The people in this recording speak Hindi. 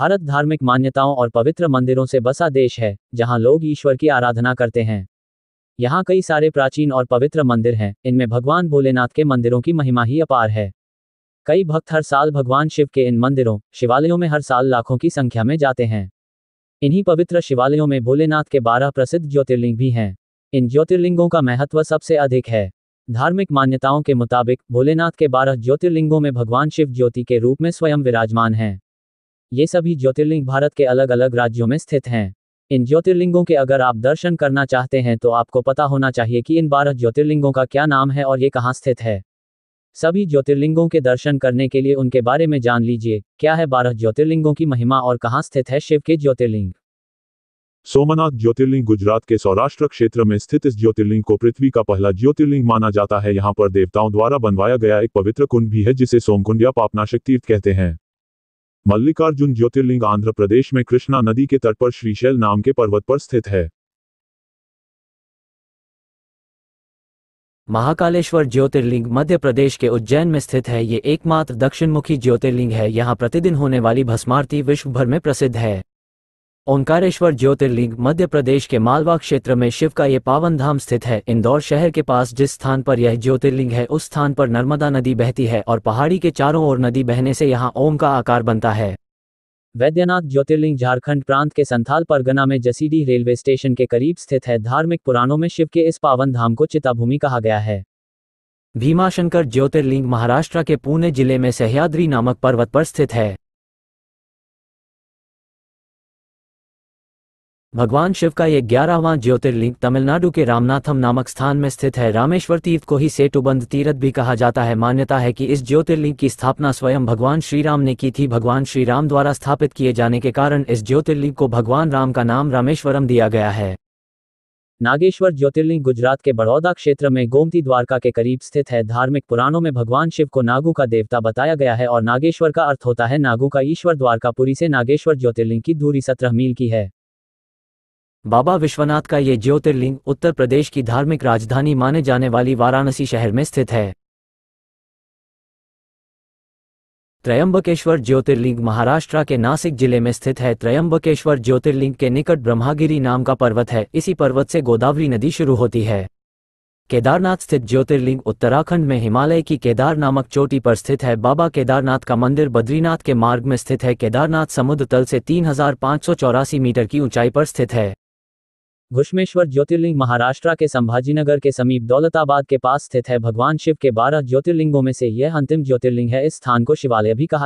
भारत धार्मिक मान्यताओं और पवित्र मंदिरों से बसा देश है जहां लोग ईश्वर की आराधना करते हैं यहाँ कई सारे प्राचीन और पवित्र मंदिर हैं इनमें भगवान भोलेनाथ के मंदिरों की महिमा ही अपार है कई भक्त हर साल भगवान शिव के इन मंदिरों शिवालयों में हर साल लाखों की संख्या में जाते हैं इन्हीं पवित्र शिवालयों में भोलेनाथ के बारह प्रसिद्ध ज्योतिर्लिंग भी हैं इन ज्योतिर्लिंगों का महत्व सबसे अधिक है धार्मिक मान्यताओं के मुताबिक भोलेनाथ के बारह ज्योतिर्लिंगों में भगवान शिव ज्योति के रूप में स्वयं विराजमान हैं ये सभी ज्योतिर्लिंग भारत के अलग अलग राज्यों में स्थित हैं इन ज्योतिर्लिंगों के अगर आप दर्शन करना चाहते हैं तो आपको पता होना चाहिए कि इन बारह ज्योतिर्लिंगों का क्या नाम है और ये कहाँ स्थित है सभी ज्योतिर्लिंगों के दर्शन करने के लिए उनके बारे में जान लीजिए क्या है बारह ज्योतिर्लिंगों की महिमा और कहाँ स्थित है शिव के ज्योतिर्लिंग सोमनाथ ज्योतिर्लिंग गुजरात के सौराष्ट्र क्षेत्र में स्थित इस ज्योतिर्लिंग को पृथ्वी का पहला ज्योतिर्लिंग माना जाता है यहाँ पर देवताओं द्वारा बनवाया गया एक पवित्र कुंड भी है जिसे सोमकुंड या पापनाशक तीर्थ कहते हैं मल्लिकार्जुन ज्योतिर्लिंग आंध्र प्रदेश में कृष्णा नदी के तट पर श्रीशैल नाम के पर्वत पर स्थित है महाकालेश्वर ज्योतिर्लिंग मध्य प्रदेश के उज्जैन में स्थित है ये एकमात्र दक्षिणमुखी ज्योतिर्लिंग है यहाँ प्रतिदिन होने वाली भस्मारती विश्व भर में प्रसिद्ध है ओंकारेश्वर ज्योतिर्लिंग मध्य प्रदेश के मालवा क्षेत्र में शिव का ये पावन धाम स्थित है इंदौर शहर के पास जिस स्थान पर यह ज्योतिर्लिंग है उस स्थान पर नर्मदा नदी बहती है और पहाड़ी के चारों ओर नदी बहने से यहाँ ओम का आकार बनता है वैद्यनाथ ज्योतिर्लिंग झारखंड प्रांत के संथाल परगना में जसीडी रेलवे स्टेशन के करीब स्थित है धार्मिक पुराणों में शिव के इस पावन धाम को चिताभूमि कहा गया है भीमाशंकर ज्योतिर्लिंग महाराष्ट्र के पुणे जिले में सह्याद्री नामक पर्वत पर स्थित है भगवान शिव का ये ग्यारहवां ज्योतिर्लिंग तमिलनाडु के रामनाथम नामक स्थान में स्थित है रामेश्वर तीर्थ को ही सेटुबंद तीर्थ भी कहा जाता है मान्यता है कि इस ज्योतिर्लिंग की स्थापना स्वयं भगवान श्रीराम ने की थी भगवान श्रीराम द्वारा स्थापित किए जाने के कारण इस ज्योतिर्लिंग को भगवान राम का नाम रामेश्वरम दिया गया है नागेश्वर ज्योतिर्लिंग गुजरात के बड़ौदा क्षेत्र में गोमती द्वारका के करीब स्थित है धार्मिक पुराणों में भगवान शिव को नागू का देवता बताया गया है और नागेश्वर का अर्थ होता है नागू का ईश्वर द्वारकापुरी से नागेश्वर ज्योतिर्लिंग की दूरी सत्रह मील की है बाबा विश्वनाथ का ये ज्योतिर्लिंग उत्तर प्रदेश की धार्मिक राजधानी माने जाने वाली वाराणसी शहर में स्थित है त्रयंबकेश्वर ज्योतिर्लिंग महाराष्ट्र के नासिक जिले में स्थित है त्रयंबकेश्वर ज्योतिर्लिंग के निकट ब्रह्मागिरी नाम का पर्वत है इसी पर्वत से गोदावरी नदी शुरू होती है केदारनाथ स्थित ज्योतिर्लिंग उत्तराखंड में हिमालय की केदार नामक चोटी पर स्थित है बाबा केदारनाथ का मंदिर बद्रीनाथ के मार्ग में स्थित है केदारनाथ समुद्र तल से तीन मीटर की ऊंचाई पर स्थित है घुष्मेश्वर ज्योतिर्लिंग महाराष्ट्र के संभाजीनगर के समीप दौलताबाद के पास स्थित है भगवान शिव के बारह ज्योतिर्लिंगों में से यह अंतिम ज्योतिर्लिंग है इस स्थान को शिवालय भी कहा